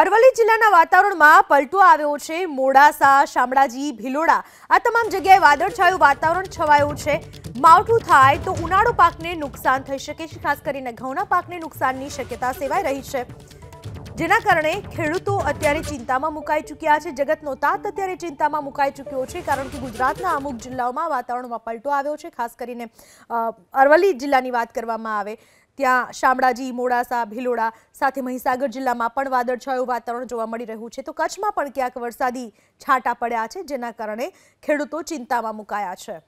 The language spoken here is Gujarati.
અરવલ્લી જિલ્લાના વાતાવરણમાં પલટો આવ્યો છે મોડાસા શામળાજી ભિલોડા આ તમામ જગ્યાએ વાદળછાયું વાતાવરણ છવાયું છે માવઠું થાય તો ઉનાળો પાકને નુકસાન થઈ શકે છે ખાસ કરીને ઘઉંના પાકને નુકસાનની શક્યતા સેવાઈ રહી છે જેના કારણે ખેડૂતો અત્યારે ચિંતામાં મુકાઈ ચૂક્યા છે જગતનો તાત અત્યારે ચિંતામાં મુકાઈ ચૂક્યો છે કારણ કે ગુજરાતના અમુક જિલ્લાઓમાં વાતાવરણમાં પલટો આવ્યો છે ખાસ કરીને અરવલ્લી જિલ્લાની વાત કરવામાં આવે ત્યાં શામળાજી મોડાસા ભિલોડા સાથે મહીસાગર જિલ્લામાં પણ વાદળછાયું વાતાવરણ જોવા મળી રહ્યું છે તો કચ્છમાં પણ ક્યાંક વરસાદી છાંટા પડ્યા છે જેના કારણે ખેડૂતો ચિંતામાં મુકાયા છે